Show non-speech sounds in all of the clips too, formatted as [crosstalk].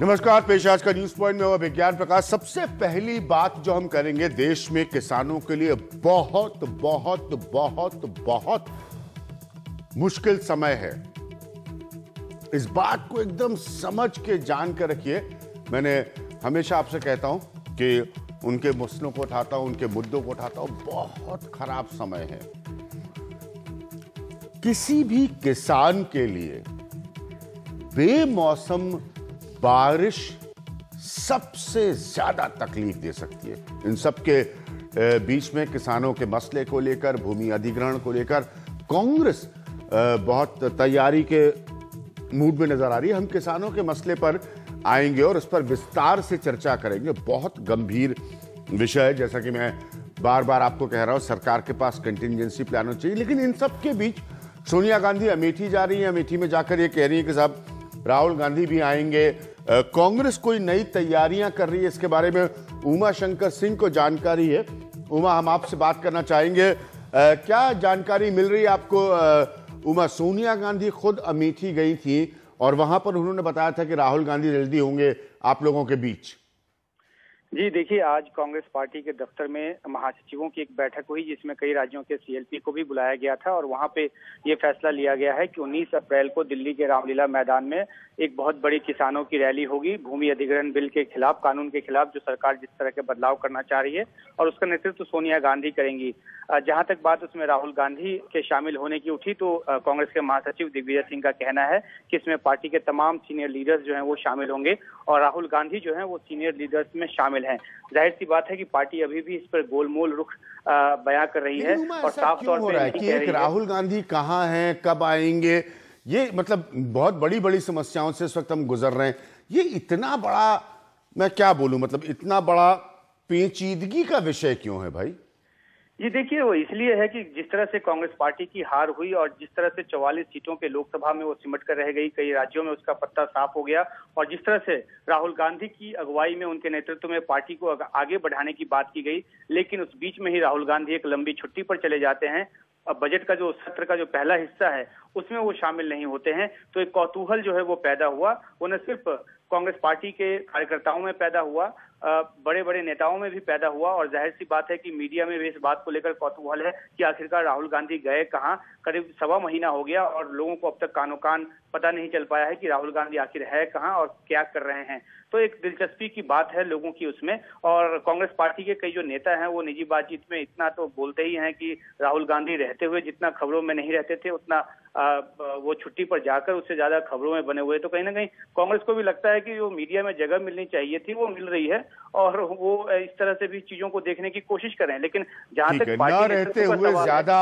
नमस्कार पेश आज का न्यूज पॉइंट में विज्ञान प्रकाश सबसे पहली बात जो हम करेंगे देश में किसानों के लिए बहुत बहुत बहुत बहुत मुश्किल समय है इस बात को एकदम समझ के जान कर रखिए मैंने हमेशा आपसे कहता हूं कि उनके मसलों को उठाता हूं उनके मुद्दों को उठाता हूं बहुत खराब समय है किसी भी किसान के लिए बेमौसम बारिश सबसे ज्यादा तकलीफ दे सकती है इन सब के बीच में किसानों के मसले को लेकर भूमि अधिग्रहण को लेकर कांग्रेस बहुत तैयारी के मूड में नजर आ रही है हम किसानों के मसले पर आएंगे और उस पर विस्तार से चर्चा करेंगे बहुत गंभीर विषय है जैसा कि मैं बार बार आपको कह रहा हूं सरकार के पास कंटिजेंसी प्लान होना चाहिए लेकिन इन सब के बीच सोनिया गांधी अमेठी जा रही है अमेठी में जाकर ये कह रही है कि साहब राहुल गांधी भी आएंगे कांग्रेस कोई नई तैयारियां कर रही है इसके बारे में उमा शंकर सिंह को जानकारी है उमा हम आपसे बात करना चाहेंगे आ, क्या जानकारी मिल रही है आपको आ, उमा सोनिया गांधी खुद अमेठी गई थी और वहां पर उन्होंने बताया था कि राहुल गांधी जल्दी होंगे आप लोगों के बीच जी देखिए आज कांग्रेस पार्टी के दफ्तर में महासचिवों की एक बैठक हुई जिसमें कई राज्यों के सीएलपी को भी बुलाया गया था और वहां पे ये फैसला लिया गया है कि 19 अप्रैल को दिल्ली के रामलीला मैदान में एक बहुत बड़ी किसानों की रैली होगी भूमि अधिग्रहण बिल के खिलाफ कानून के खिलाफ जो सरकार जिस तरह के बदलाव करना चाह रही है और उसका नेतृत्व सोनिया गांधी करेंगी जहां तक बात उसमें राहुल गांधी के शामिल होने की उठी तो कांग्रेस के महासचिव दिग्विजय सिंह का कहना है कि इसमें पार्टी के तमाम सीनियर लीडर्स जो है वो शामिल होंगे और राहुल गांधी जो है वो सीनियर लीडर्स में शामिल शामिल हैं जाहिर सी बात है कि पार्टी अभी भी इस पर गोलमोल रुख बयां कर रही है और साफ तौर पर राहुल गांधी कहाँ है कब आएंगे ये मतलब बहुत बड़ी बड़ी समस्याओं से इस वक्त हम गुजर रहे हैं ये इतना बड़ा मैं क्या बोलूं मतलब इतना बड़ा पेचीदगी का विषय क्यों है भाई जी देखिए वो इसलिए है कि जिस तरह से कांग्रेस पार्टी की हार हुई और जिस तरह से 44 सीटों पे लोकसभा में वो सिमट कर रह गई कई राज्यों में उसका पत्ता साफ हो गया और जिस तरह से राहुल गांधी की अगुवाई में उनके नेतृत्व में पार्टी को आगे बढ़ाने की बात की गई लेकिन उस बीच में ही राहुल गांधी एक लंबी छुट्टी पर चले जाते हैं अब बजट का जो सत्र का जो पहला हिस्सा है उसमें वो शामिल नहीं होते हैं तो एक कौतूहल जो है वो पैदा हुआ वो न सिर्फ कांग्रेस पार्टी के कार्यकर्ताओं में पैदा हुआ बड़े बड़े नेताओं में भी पैदा हुआ और जाहिर सी बात है कि मीडिया में भी इस बात को लेकर कौतूहल है कि आखिरकार राहुल गांधी गए कहाँ करीब सवा महीना हो गया और लोगों को अब तक कानो कान पता नहीं चल पाया है कि राहुल गांधी आखिर है कहाँ और क्या कर रहे हैं तो एक दिलचस्पी की बात है लोगों की उसमें और कांग्रेस पार्टी के कई जो नेता हैं वो निजी बातचीत में इतना तो बोलते ही हैं कि राहुल गांधी रहते हुए जितना खबरों में नहीं रहते थे उतना वो छुट्टी पर जाकर उससे ज्यादा खबरों में बने हुए तो कहीं ना कहीं कांग्रेस को भी लगता है कि वो मीडिया में जगह मिलनी चाहिए थी वो मिल रही है और वो इस तरह से भी चीजों को देखने की कोशिश करें लेकिन जहां तक रहते हुए ज्यादा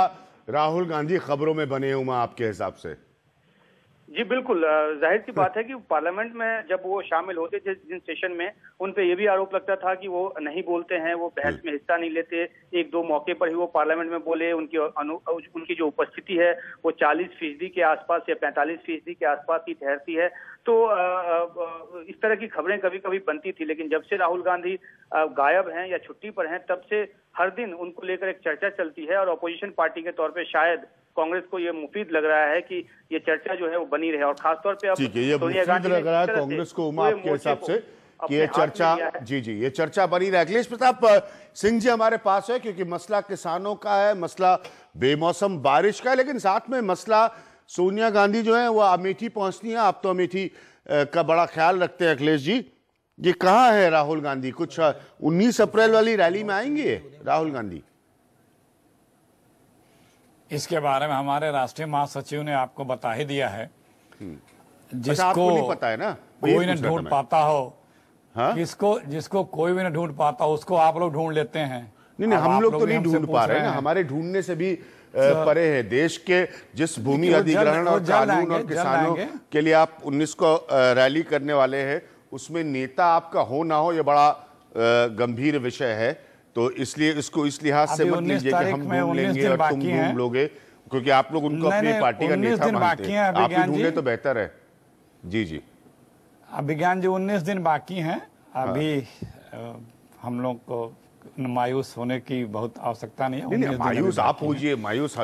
राहुल गांधी खबरों में बने हुए आपके हिसाब से जी बिल्कुल जाहिर सी [laughs] बात है कि पार्लियामेंट में जब वो शामिल होते थे जिन सेशन में उन पे ये भी आरोप लगता था कि वो नहीं बोलते हैं वो बहस हम्म। में हिस्सा नहीं लेते एक दो मौके पर ही वो पार्लियामेंट में बोले उनकी उनकी जो उपस्थिति है वो 40 फीसदी के आसपास या 45 फीसदी के आसपास ही ठहरती है तो इस तरह की खबरें कभी कभी बनती थी लेकिन जब से राहुल गांधी गायब हैं या छुट्टी पर हैं तब से हर दिन उनको लेकर एक चर्चा चलती है और अपोजिशन पार्टी के तौर पर शायद कांग्रेस को ये मुफीद लग रहा है कि ये चर्चा जो है वो बनी रहे और खासतौर पर कांग्रेस को कि ये चर्चा जी जी ये चर्चा बनी रहे अखिलेश प्रताप सिंह जी हमारे पास है क्योंकि मसला किसानों का है मसला बेमौसम बारिश का है लेकिन साथ में मसला सोनिया गांधी जो है वो अमेठी पहुंचनी है आप तो अमेठी का बड़ा ख्याल रखते हैं अखिलेश जी ये कहाँ है राहुल गांधी कुछ 19 अप्रैल वाली रैली में आएंगे राहुल गांधी इसके बारे में हमारे राष्ट्रीय महासचिव ने आपको बता ही दिया है अच्छा, जिसको पता है ना कोई ना ढूंढ पाता हो हा? जिसको जिसको कोई भी ना ढूंढ पाता उसको आप लोग ढूंढ लेते हैं नहीं नहीं हम लोग तो नहीं ढूंढ पा रहे हैं हमारे ढूंढने से भी परे है देश के जिस भूमि अधिग्रहण और कानून और किसानों के लिए आप 19 को रैली करने वाले हैं उसमें नेता आपका हो ना हो यह बड़ा गंभीर विषय है तो इसलिए इसको इस लिहाज से मत लीजिए कि हम घूम लेंगे और तुम घूम लोगे क्योंकि आप लोग उनको अपनी पार्टी का नेता मानते हैं आप ढूंढे तो बेहतर है जी जी अभिज्ञान जी उन्नीस दिन बाकी हैं अभी हाँ। हम लोग को मायूस होने की बहुत आवश्यकता नहीं है मायूस आप हो मायूस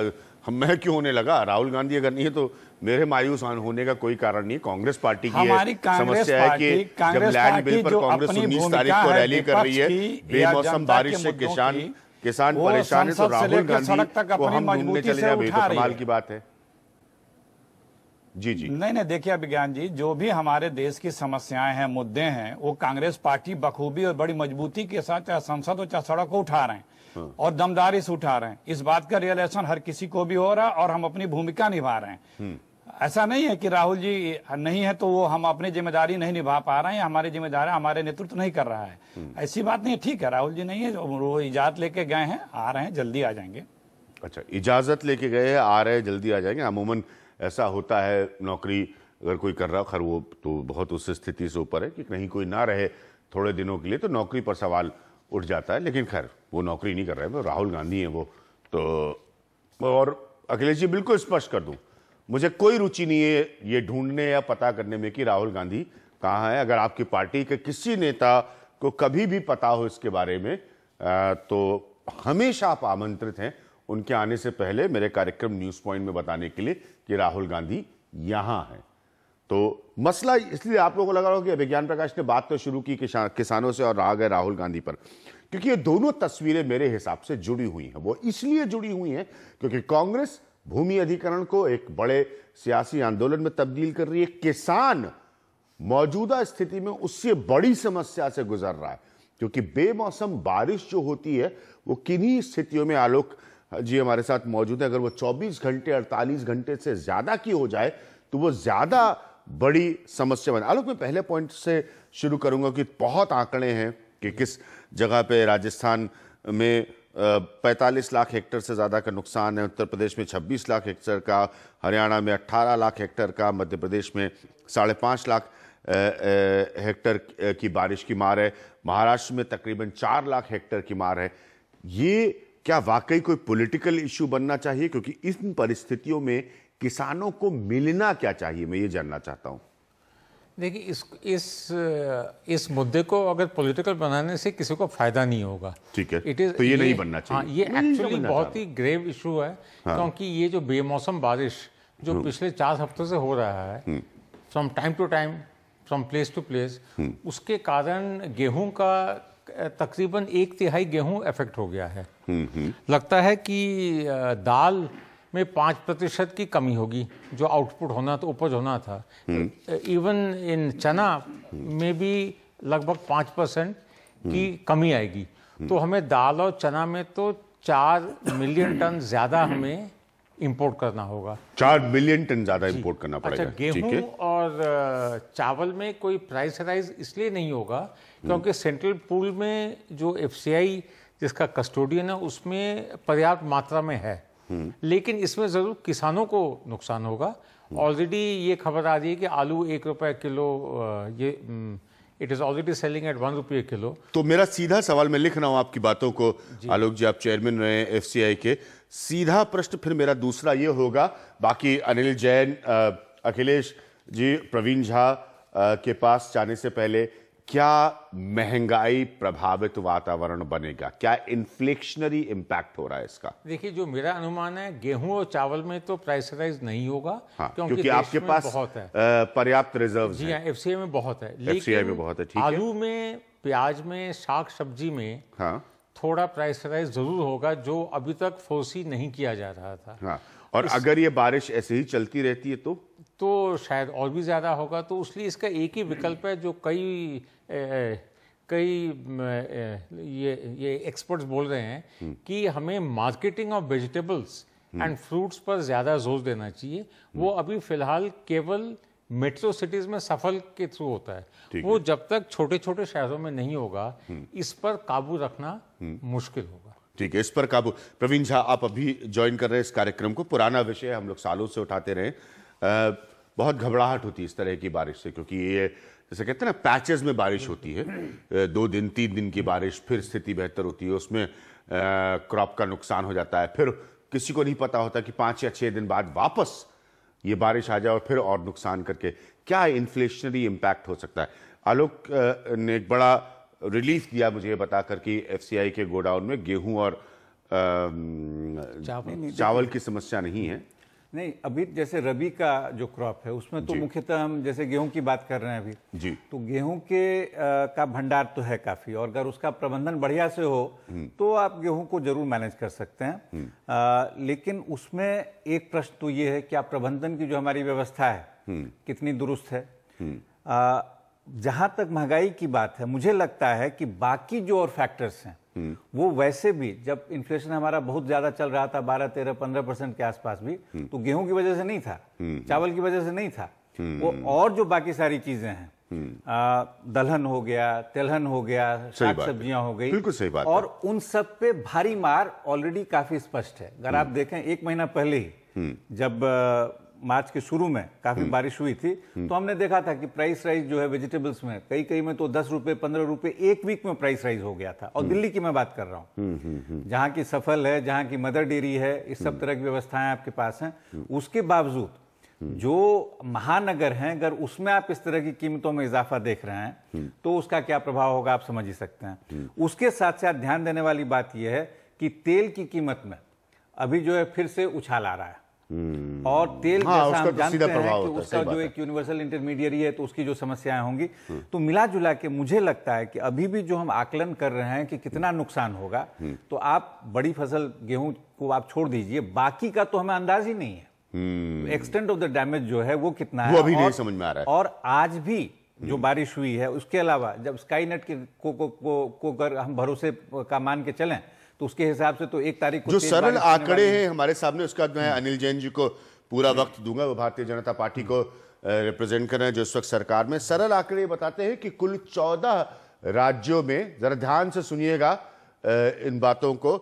हम मैं क्यों होने लगा राहुल गांधी अगर नहीं है तो मेरे मायूस होने का कोई कारण नहीं कांग्रेस पार्टी की है, समस्या है कि जब लैंड बिल पर कांग्रेस उन्नीस तारीख को रैली कर रही है बेमौसम बारिश से किसान किसान परेशान है तो राहुल गांधी को हम ढूंढने चले जाए तो कमाल की बात है जी जी नहीं नहीं देखिए अभिज्ञान जी जो भी हमारे देश की समस्याएं हैं मुद्दे हैं वो कांग्रेस पार्टी बखूबी और बड़ी मजबूती के साथ चाहे संसद और चाहे सड़क को उठा रहे हैं हाँ। और दमदारी उठा रहे हैं इस बात का रियलाइजेशन हर किसी को भी हो रहा है और हम अपनी भूमिका निभा रहे हैं हम्म। ऐसा नहीं है कि राहुल जी नहीं है तो वो हम अपनी जिम्मेदारी नहीं निभा पा रहे हैं हमारी जिम्मेदारी हमारे नेतृत्व नहीं कर रहा है हम्म। ऐसी बात नहीं है ठीक है राहुल जी नहीं है वो इजाजत लेके गए हैं आ रहे हैं जल्दी आ जाएंगे अच्छा इजाजत लेके गए आ रहे हैं जल्दी आ जाएंगे अमूमन ऐसा होता है नौकरी अगर कोई कर रहा खर वो तो बहुत उस स्थिति से ऊपर है कि कहीं कोई ना रहे थोड़े दिनों के लिए तो नौकरी पर सवाल उठ जाता है लेकिन खैर वो नौकरी नहीं कर रहे हैं राहुल गांधी हैं वो तो और अखिलेश जी बिल्कुल स्पष्ट कर दूं मुझे कोई रुचि नहीं है ये ढूंढने या पता करने में कि राहुल गांधी कहाँ है अगर आपकी पार्टी के किसी नेता को कभी भी पता हो इसके बारे में तो हमेशा आप आमंत्रित हैं उनके आने से पहले मेरे कार्यक्रम न्यूज़ पॉइंट में बताने के लिए कि राहुल गांधी यहाँ हैं तो मसला इसलिए आप लोगों को लगा रहा कि अभिज्ञान प्रकाश ने बात तो शुरू की किसानों से और आ गए राहुल गांधी पर क्योंकि ये दोनों तस्वीरें मेरे हिसाब से जुड़ी हुई हैं वो इसलिए जुड़ी हुई हैं क्योंकि कांग्रेस भूमि अधिकरण को एक बड़े सियासी आंदोलन में तब्दील कर रही है किसान मौजूदा स्थिति में उससे बड़ी समस्या से गुजर रहा है क्योंकि बेमौसम बारिश जो होती है वो किन्हीं स्थितियों में आलोक जी हमारे साथ मौजूद है अगर वो 24 घंटे 48 घंटे से ज़्यादा की हो जाए तो वो ज़्यादा बड़ी समस्या बन आलोक मैं पहले पॉइंट से शुरू करूंगा कि बहुत आंकड़े हैं कि किस जगह पे राजस्थान में 45 लाख हेक्टर से ज़्यादा का नुकसान है उत्तर प्रदेश में 26 लाख हेक्टर का हरियाणा में 18 लाख हेक्टर का मध्य प्रदेश में साढ़े पाँच लाख हेक्टर की बारिश की मार है महाराष्ट्र में तकरीबन चार लाख हेक्टर की मार है ये क्या वाकई कोई पॉलिटिकल इशू बनना चाहिए क्योंकि इन परिस्थितियों में किसानों को मिलना क्या चाहिए मैं ये जानना चाहता हूँ देखिए इस इस इस मुद्दे को अगर पॉलिटिकल बनाने से किसी को फायदा नहीं होगा ठीक है इट इज तो ये, हाँ, ये नहीं बनना चाहिए हाँ, ये एक्चुअली बहुत ही ग्रेव इशू है हाँ। क्योंकि ये जो बेमौसम बारिश जो हम्म। पिछले चार हफ्तों से हो रहा है from time to time from place to place उसके कारण गेहूं का तकरीबन एक तिहाई गेहूं इफेक्ट हो गया है हम्म, हम्म। लगता है कि दाल में पाँच प्रतिशत की कमी होगी जो आउटपुट होना था उपज होना था इवन हम्म। इन चना में भी लगभग पाँच परसेंट की हम्म। कमी आएगी हम्म। तो हमें दाल और चना में तो चार मिलियन टन ज़्यादा हमें इंपोर्ट करना होगा चार मिलियन टन ज्यादा इंपोर्ट करना पड़ेगा अच्छा गेहूं और चावल में कोई प्राइस राइज इसलिए नहीं होगा क्योंकि सेंट्रल पूल में जो एफसीआई जिसका कस्टोडियन है उसमें पर्याप्त मात्रा में है लेकिन इसमें ज़रूर किसानों को नुकसान होगा ऑलरेडी ये खबर आ रही है कि आलू एक रुपए किलो ये it is already selling at one रुपये किलो तो मेरा सीधा सवाल मैं लिख रहा हूँ आपकी बातों को आलोक जी आप चेयरमैन रहे एफ के सीधा प्रश्न फिर मेरा दूसरा ये होगा बाकी अनिल जैन अखिलेश जी प्रवीण झा के पास जाने से पहले क्या महंगाई प्रभावित वातावरण बनेगा क्या इन्फ्लेक्शनरी इम्पैक्ट हो रहा है इसका देखिए जो मेरा अनुमान है गेहूं और चावल में तो प्राइस राइज नहीं होगा हाँ, क्योंकि, क्योंकि आपके पास बहुत है पर्याप्त रिजर्व जी हाँ एफसीए में बहुत है एफ में बहुत है ठीक आलू में प्याज में साग सब्जी में हाँ थोड़ा प्राइस राइज जरूर होगा जो अभी तक फोर्सी नहीं किया जा रहा था हाँ, और अगर ये बारिश ऐसे ही चलती रहती है तो तो शायद और भी ज़्यादा होगा तो उसलिए इसका एक ही विकल्प है जो कई कई ये ये एक्सपर्ट्स बोल रहे हैं हम्म। कि हमें marketing of vegetables and fruits पर ज़्यादा जोर देना चाहिए वो हम्म। अभी फ़िलहाल केवल मेट्रो सिटीज में सफल के थ्रू होता है वो जब तक छोटे छोटे शहरों में नहीं होगा हम्म। इस पर काबू रखना मुश्किल होगा ठीक है इस पर काबू प्रवीण झा आप अभी ज्वाइन कर रहे हैं इस कार्यक्रम को पुराना विषय हम लोग सालों से उठाते रहे बहुत घबराहट होती है इस तरह की बारिश से क्योंकि ये जैसे कहते हैं ना पैचेस में बारिश होती है दो दिन तीन दिन की बारिश फिर स्थिति बेहतर होती है उसमें क्रॉप का नुकसान हो जाता है फिर किसी को नहीं पता होता कि पाँच या छः दिन बाद वापस ये बारिश आ जाए और फिर और नुकसान करके क्या इन्फ्लेशनरी इम्पैक्ट हो सकता है आलोक ने एक बड़ा रिलीफ दिया मुझे बताकर कि एफ के गोडाउन में गेहूं और आ, चावल की समस्या नहीं है नहीं अभी जैसे रबी का जो क्रॉप है उसमें तो मुख्यतः हम जैसे गेहूं की बात कर रहे हैं अभी जी तो गेहूं के आ, का भंडार तो है काफी और अगर उसका प्रबंधन बढ़िया से हो हम्म। तो आप गेहूं को जरूर मैनेज कर सकते हैं आ, हम्म। लेकिन उसमें एक प्रश्न तो ये है कि आप प्रबंधन की जो हमारी व्यवस्था है हम्म। कितनी दुरुस्त है जहां तक महंगाई की बात है मुझे लगता है कि बाकी जो और फैक्टर्स हैं वो वैसे भी जब इन्फ्लेशन हमारा बहुत ज्यादा चल रहा था बारह तेरह पंद्रह परसेंट के आसपास भी हम्म। तो गेहूं की वजह से नहीं था हम्म, हम्म। चावल की वजह से नहीं था वो और जो बाकी सारी चीजें हैं दलहन हो गया तेलहन हो गया साग सब्जियां हो गई बिल्कुल सही बात और उन सब पे भारी मार ऑलरेडी काफी स्पष्ट है अगर आप देखें एक महीना पहले ही जब मार्च के शुरू में काफी हम्म। बारिश हुई थी हम्म। तो हमने देखा था कि प्राइस राइज जो है वेजिटेबल्स में कई कई में तो दस रुपए पंद्रह रुपए एक वीक में प्राइस राइज हो गया था और हम्म। दिल्ली की मैं बात कर रहा हूँ जहाँ की सफल है जहाँ की मदर डेयरी है इस सब तरह की व्यवस्थाएं आपके पास हैं उसके बावजूद जो महानगर हैं अगर उसमें आप इस तरह की कीमतों में इजाफा देख रहे हैं तो उसका क्या प्रभाव होगा आप समझ ही सकते हैं उसके साथ साथ ध्यान देने वाली बात यह है कि तेल की कीमत में अभी जो है फिर से उछाल आ रहा है हम्म। और तेल हाँ, जैसा हम तो जानते हैं कि उसका जो एक यूनिवर्सल इंटरमीडियरी है तो उसकी जो समस्याएं होंगी हम्म। तो मिला जुला के मुझे लगता है कि अभी भी जो हम आकलन कर रहे हैं कि कितना हम्म। नुकसान होगा तो आप बड़ी फसल गेहूं को आप छोड़ दीजिए बाकी का तो हमें अंदाज ही नहीं है एक्सटेंट ऑफ द डैमेज जो है वो कितना है नहीं समझ में आ रहा है और आज भी जो बारिश हुई है उसके अलावा जब स्काई नेट के को, को, को, को कर हम भरोसे का मान के चलें तो उसके हिसाब से तो एक तारीख को जो सरल आंकड़े हैं हमारे सामने उसका मैं अनिल जैन जी को पूरा वक्त दूंगा वो भारतीय जनता पार्टी को रिप्रेजेंट कर रहे हैं जो इस वक्त सरकार में सरल आंकड़े बताते हैं कि कुल चौदह राज्यों में जरा ध्यान से सुनिएगा इन बातों को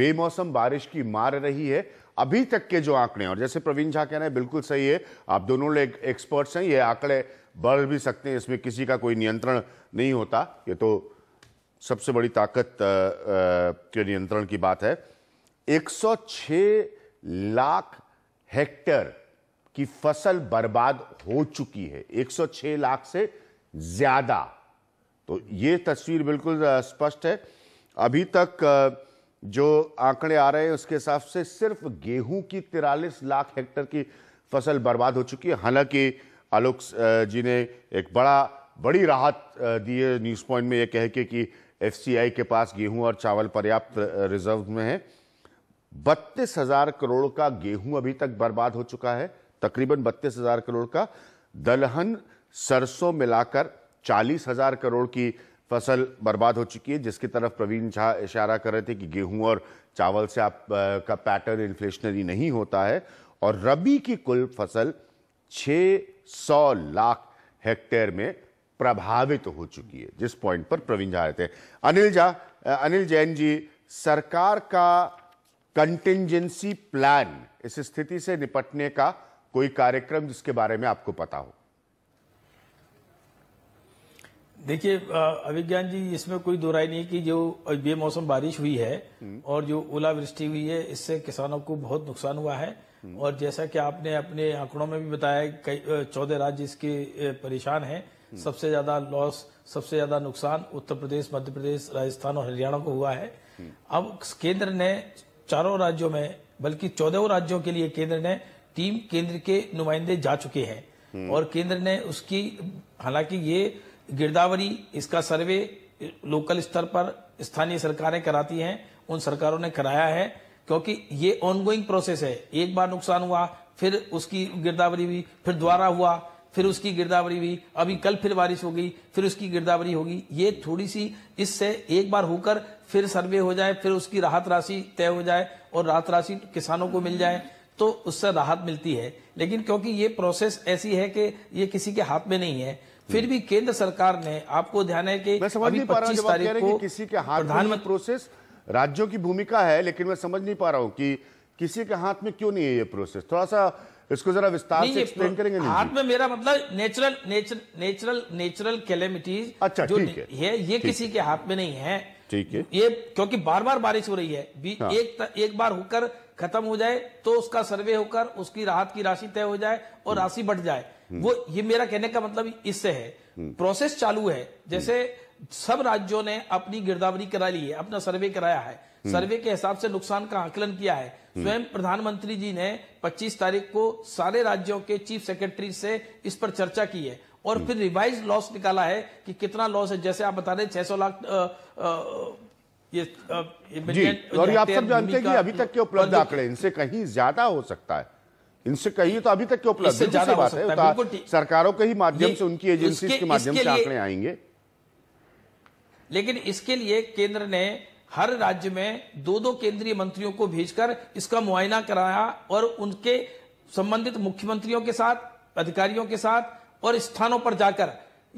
बेमौसम बारिश की मार रही है अभी तक के जो आंकड़े और जैसे प्रवीण झा कह रहे हैं बिल्कुल सही है आप दोनों लोग एक्सपर्ट्स हैं ये आंकड़े बढ़ भी सकते हैं इसमें किसी का कोई नियंत्रण नहीं होता ये तो सबसे बड़ी ताकत के नियंत्रण की बात है 106 लाख हेक्टर की फसल बर्बाद हो चुकी है 106 लाख से ज्यादा तो ये तस्वीर बिल्कुल स्पष्ट है अभी तक जो आंकड़े आ रहे हैं उसके हिसाब से सिर्फ गेहूं की तिरालीस लाख हेक्टर की फसल बर्बाद हो चुकी है हालांकि आलोक जी ने एक बड़ा बड़ी राहत दी है न्यूज़ पॉइंट में यह कह के कि एफसीआई के पास गेहूं और चावल पर्याप्त रिजर्व में है बत्तीस हजार करोड़ का गेहूं अभी तक बर्बाद हो चुका है तकरीबन बत्तीस हजार करोड़ का दलहन सरसों मिलाकर चालीस हजार करोड़ की फसल बर्बाद हो चुकी है जिसकी तरफ प्रवीण झा इशारा कर रहे थे कि गेहूं और चावल से आप का पैटर्न इन्फ्लेशनरी नहीं होता है और रबी की कुल फसल 600 लाख हेक्टेयर में प्रभावित तो हो चुकी है जिस पॉइंट पर प्रवीण झा रहे थे अनिल झा अनिल जैन जी सरकार का कंटिजेंसी प्लान इस स्थिति से निपटने का कोई कार्यक्रम जिसके बारे में आपको पता हो देखिए अभिज्ञान जी इसमें कोई दो नहीं कि जो बेमौसम बारिश हुई है हम्म। और जो ओलावृष्टि हुई है इससे किसानों को बहुत नुकसान हुआ है हम्म। और जैसा कि आपने अपने आंकड़ों में भी बताया कई चौदह राज्य इसके परेशान हैं सबसे ज्यादा लॉस सबसे ज्यादा नुकसान उत्तर प्रदेश मध्य प्रदेश राजस्थान और हरियाणा को हुआ है अब केंद्र ने चारों राज्यों में बल्कि चौदह राज्यों के लिए केंद्र ने टीम केंद्र के नुमाइंदे जा चुके हैं और केंद्र ने उसकी हालांकि ये गिरदावरी इसका सर्वे लोकल स्तर पर स्थानीय सरकारें कराती हैं उन सरकारों ने कराया है क्योंकि ये ऑनगोइंग प्रोसेस है एक बार नुकसान हुआ फिर उसकी गिरदावरी हुई फिर दोबारा हुआ फिर उसकी गिरदावरी हुई अभी कल फिर बारिश हो गई फिर उसकी गिरदावरी होगी ये थोड़ी सी इससे एक बार होकर फिर सर्वे हो जाए फिर उसकी राहत राशि तय हो जाए और राहत राशि किसानों को मिल जाए तो उससे राहत मिलती है लेकिन क्योंकि ये प्रोसेस ऐसी है कि ये किसी के हाथ में नहीं है फिर भी केंद्र सरकार ने आपको ध्यान है कि अभी पच्चीस तारीख को किसी के हाथ प्रधानमंत्री प्रोसेस राज्यों की भूमिका है लेकिन मैं समझ नहीं पा रहा हूँ कि किसी के हाथ में क्यों नहीं है ये प्रोसेस थोड़ा सा इसको जरा विस्तार से एक्सप्लेन करेंगे हाथ में मेरा मतलब नेचुरल नेचुरल नेचुरल कैलेमिटीज अच्छा जो है, है ये किसी के हाथ में नहीं है ठीक है ये क्योंकि बार बार बारिश हो रही है हाँ। एक त, एक बार होकर खत्म हो जाए तो उसका सर्वे होकर उसकी राहत की राशि तय हो जाए और हम्म। राशि बढ़ जाए हम्म। वो ये मेरा कहने का मतलब इससे है प्रोसेस हम्म। चालू है जैसे सब राज्यों ने अपनी गिरदावरी करा ली है अपना सर्वे कराया है हम्म। सर्वे के हिसाब से नुकसान का आकलन किया है हम्म। स्वयं प्रधानमंत्री जी ने 25 तारीख को सारे राज्यों के चीफ सेक्रेटरी से इस पर चर्चा की है और हम्म। फिर रिवाइज लॉस निकाला है कि कितना लॉस है जैसे आप बता रहे छह सौ लाख ये, आ, जी, और आप सब जानते हैं कि अभी तक के उपलब्ध आंकड़े इनसे कहीं ज्यादा हो सकता है इनसे कहीं तो अभी तक के उपलब्ध ज्यादा बात है तो सरकारों के ही माध्यम से उनकी एजेंसी के माध्यम से आंकड़े आएंगे लेकिन इसके लिए केंद्र ने हर राज्य में दो दो केंद्रीय मंत्रियों को भेजकर इसका मुआयना कराया और उनके संबंधित मुख्यमंत्रियों के साथ अधिकारियों के साथ और स्थानों पर जाकर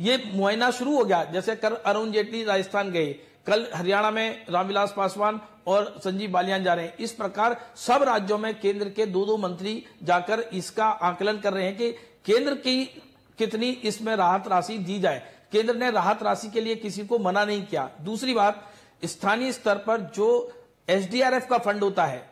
ये मुआयना शुरू हो गया जैसे कल अरुण जेटली राजस्थान गए कल हरियाणा में रामविलास पासवान और संजीव बालियान जा रहे हैं इस प्रकार सब राज्यों में केंद्र के दो दो मंत्री जाकर इसका आकलन कर रहे हैं कि केंद्र की कितनी इसमें राहत राशि दी जाए केंद्र ने राहत राशि के लिए किसी को मना नहीं किया दूसरी बात स्थानीय स्तर पर जो एसडीआरएफ का फंड होता है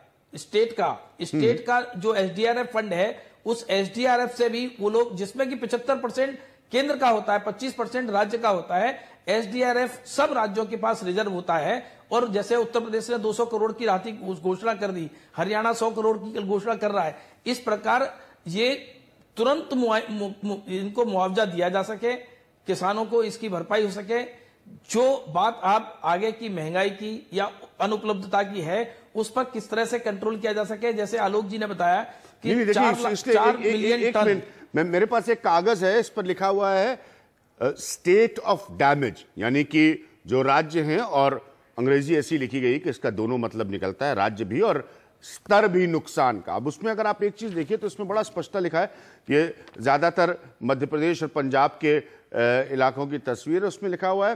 स्टेट का स्टेट हम्म। का जो एसडीआरएफ फंड है उस एसडीआरएफ से भी वो लोग जिसमें कि 75 परसेंट केंद्र का होता है 25 परसेंट राज्य का होता है एसडीआरएफ सब राज्यों के पास रिजर्व होता है और जैसे उत्तर प्रदेश ने 200 करोड़ की राहत घोषणा कर दी हरियाणा 100 करोड़ की घोषणा कर रहा है इस प्रकार ये तुरंत इनको मुआवजा दिया जा सके किसानों को इसकी भरपाई हो सके जो बात आप आगे की महंगाई की या अनुपलब्धता की है उस पर किस तरह से कंट्रोल किया जा सके जैसे आलोक जी ने बताया कि चार, मिलियन टन मैं मेरे पास एक कागज है इस पर लिखा हुआ है स्टेट ऑफ डैमेज यानी कि जो राज्य हैं और अंग्रेजी ऐसी लिखी गई कि इसका दोनों मतलब निकलता है राज्य भी और स्तर भी नुकसान का अब उसमें अगर आप एक चीज देखिए तो इसमें बड़ा स्पष्टता लिखा है कि ज्यादातर मध्य प्रदेश और पंजाब के इलाकों की तस्वीर उसमें लिखा हुआ है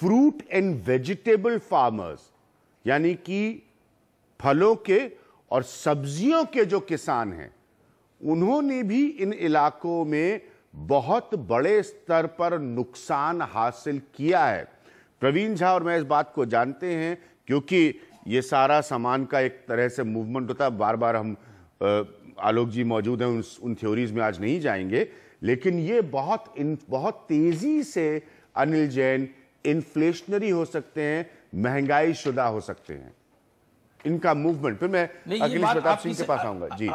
फ्रूट एंड वेजिटेबल फार्मर्स यानी कि फलों के और सब्जियों के जो किसान हैं उन्होंने भी इन इलाकों में बहुत बड़े स्तर पर नुकसान हासिल किया है प्रवीण झा और मैं इस बात को जानते हैं क्योंकि ये सारा सामान का एक तरह से मूवमेंट होता है बार बार हम आलोक जी मौजूद हैं उन, उन थ्योरीज में आज नहीं जाएंगे लेकिन ये बहुत इन बहुत तेज़ी से अनिल जैन इन्फ्लेशनरी हो सकते हैं महंगाई शुदा हो सकते हैं इनका मूवमेंट फिर मैं अखिलेश प्रताप सिंह के पास आऊंगा जी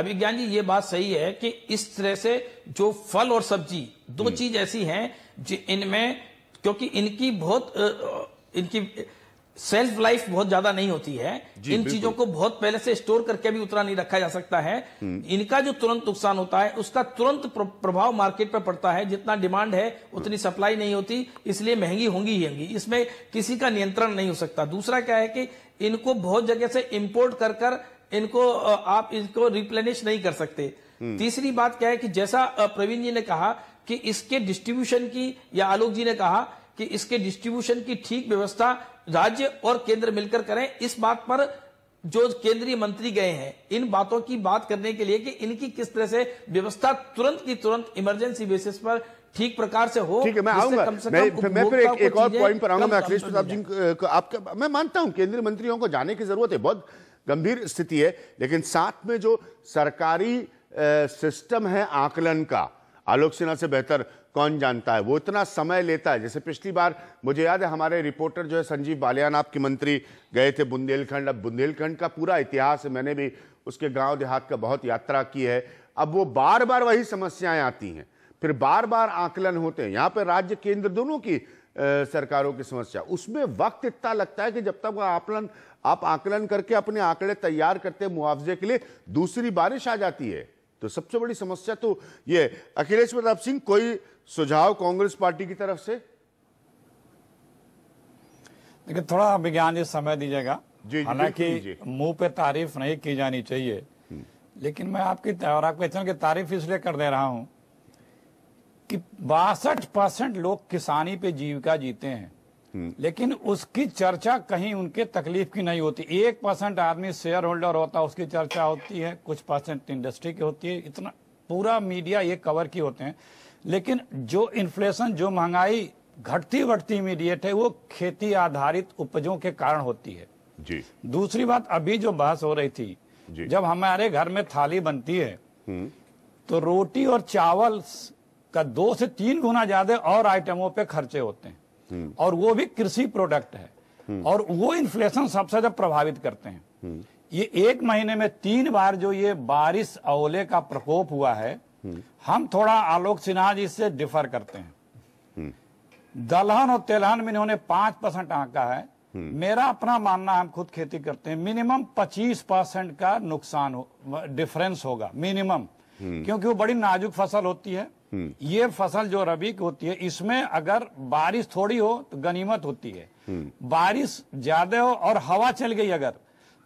अभी ज्ञान जी ये बात सही है कि इस तरह से जो फल और सब्जी दो चीज ऐसी हैं इनमें क्योंकि इनकी बहुत इनकी सेल्फ लाइफ बहुत ज्यादा नहीं होती है इन चीजों को बहुत पहले से स्टोर करके भी उतना नहीं रखा जा सकता है हम्म। इनका जो तुरंत नुकसान होता है उसका तुरंत प्रभाव मार्केट पर पड़ता है जितना डिमांड है उतनी सप्लाई नहीं होती इसलिए महंगी होंगी ही होंगी इसमें किसी का नियंत्रण नहीं हो सकता दूसरा क्या है कि इनको बहुत जगह से इम्पोर्ट कर कर इनको आप इनको रिप्लेनिश नहीं कर सकते हम्म। तीसरी बात क्या है कि जैसा प्रवीण जी ने कहा कि इसके डिस्ट्रीब्यूशन की या आलोक जी ने कहा कि इसके डिस्ट्रीब्यूशन की ठीक व्यवस्था राज्य और केंद्र मिलकर करें इस बात पर जो केंद्रीय मंत्री गए हैं इन बातों की बात करने के लिए कि इनकी किस तरह से व्यवस्था तुरंत की तुरंत इमरजेंसी बेसिस पर ठीक प्रकार से हो ठीक है मैं आऊंगा मैं, मैं फिर एक, एक और पॉइंट पर आऊंगा मैं अखिलेश प्रताप जी आपका मैं मानता हूं केंद्रीय मंत्रियों को जाने की जरूरत है बहुत गंभीर स्थिति है लेकिन साथ में जो सरकारी सिस्टम है आकलन का आलोक सिन्हा से बेहतर कौन जानता है वो इतना समय लेता है जैसे पिछली बार मुझे याद है हमारे रिपोर्टर जो है संजीव बालियान आपके मंत्री गए थे बुंदेलखंड अब बुंदेलखंड का पूरा इतिहास है मैंने भी उसके गांव देहात का बहुत यात्रा की है अब वो बार बार वही समस्याएं आती हैं फिर बार बार आकलन होते हैं यहाँ पर राज्य केंद्र दोनों की आ, सरकारों की समस्या उसमें वक्त इतना लगता है कि जब तक वह आकलन आप आकलन करके अपने आंकड़े तैयार करते मुआवजे के लिए दूसरी बारिश आ जाती है तो सबसे बड़ी समस्या तो ये अखिलेश प्रताप सिंह कोई सुझाव कांग्रेस पार्टी की तरफ से देखिए थोड़ा विज्ञान जी समय दीजिएगा हालांकि मुंह पे तारीफ नहीं की जानी चाहिए हम्म। लेकिन मैं आपकी और आपके चैनल की तारीफ इसलिए कर दे रहा हूं कि बासठ परसेंट लोग किसानी पे जीविका जीते हैं हम्म। लेकिन उसकी चर्चा कहीं उनके तकलीफ की नहीं होती एक परसेंट आदमी शेयर होल्डर होता है उसकी चर्चा होती है कुछ परसेंट इंडस्ट्री की होती है इतना पूरा मीडिया ये कवर की होते हैं लेकिन जो इन्फ्लेशन जो महंगाई घटती बढ़ती इमीडिएट है वो खेती आधारित उपजों के कारण होती है जी दूसरी बात अभी जो बहस हो रही थी जब हमारे घर में थाली बनती है हम्म। तो रोटी और चावल का दो से तीन गुना ज्यादा और आइटमों पे खर्चे होते हैं हम्म। और वो भी कृषि प्रोडक्ट है हम्म। और वो इन्फ्लेशन सबसे ज्यादा प्रभावित करते हैं हम्म। ये एक महीने में तीन बार जो ये बारिश ओले का प्रकोप हुआ है हम थोड़ा आलोक सिन्हा जी से डिफर करते हैं दलहन और तेलहन में इन्होंने पांच परसेंट आंका है मेरा अपना मानना हम खुद खेती करते हैं मिनिमम पच्चीस परसेंट का नुकसान हो डिफरेंस होगा मिनिमम क्योंकि वो बड़ी नाजुक फसल होती है हम्म। ये फसल जो रबी की होती है इसमें अगर बारिश थोड़ी हो तो गनीमत होती है हम्म। बारिश ज्यादा हो और हवा चल गई अगर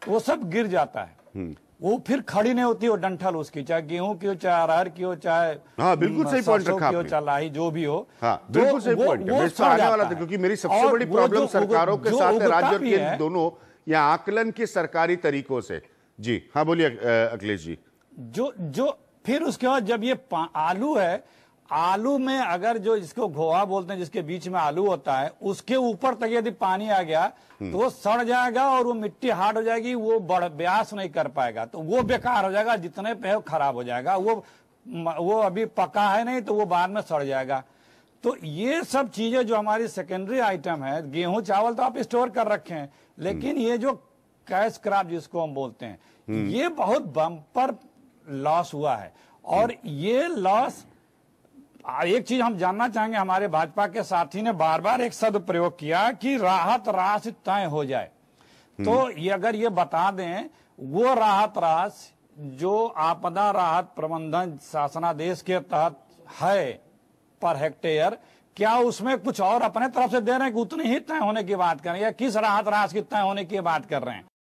तो वो सब गिर जाता है हम्म। वो फिर खड़ी नहीं होती वो डंठल उसकी चाहे गेहूं की हो चाहे अरहर की हो चाहे हाँ, बिल्कुल सही पॉइंट रखा हो चाहे लाही जो भी हो हाँ, बिल्कुल सही पॉइंट है आने वाला था क्योंकि मेरी सबसे बड़ी प्रॉब्लम सरकारों के साथ राज्य के दोनों या आकलन के सरकारी तरीकों से जी हाँ बोलिए अखिलेश जी जो जो फिर उसके बाद जब ये आलू है आलू में अगर जो जिसको घोहा बोलते हैं जिसके बीच में आलू होता है उसके ऊपर तक यदि पानी आ गया हम्म। तो वो सड़ जाएगा और वो मिट्टी हार्ड हो जाएगी वो बड़ ब्यास नहीं कर पाएगा तो वो बेकार हो जाएगा जितने पे खराब हो जाएगा वो वो अभी पका है नहीं तो वो बाद में सड़ जाएगा तो ये सब चीजें जो हमारी सेकेंडरी आइटम है गेहूं चावल तो आप स्टोर कर रखे हैं लेकिन हम्म। ये जो कैश क्राप जिसको हम बोलते हैं हम्म। ये बहुत बम्पर लॉस हुआ है और ये लॉस एक चीज हम जानना चाहेंगे हमारे भाजपा के साथी ने बार बार एक शब्द प्रयोग किया कि राहत राश तय हो जाए हम्म। तो ये अगर ये बता दें वो राहत राश जो आपदा राहत प्रबंधन शासनादेश के तहत है पर हेक्टेयर क्या उसमें कुछ और अपने तरफ से दे रहे हैं कि उतनी ही तय होने की बात कर रहे हैं या किस राहत राश की तय होने की बात कर रहे हैं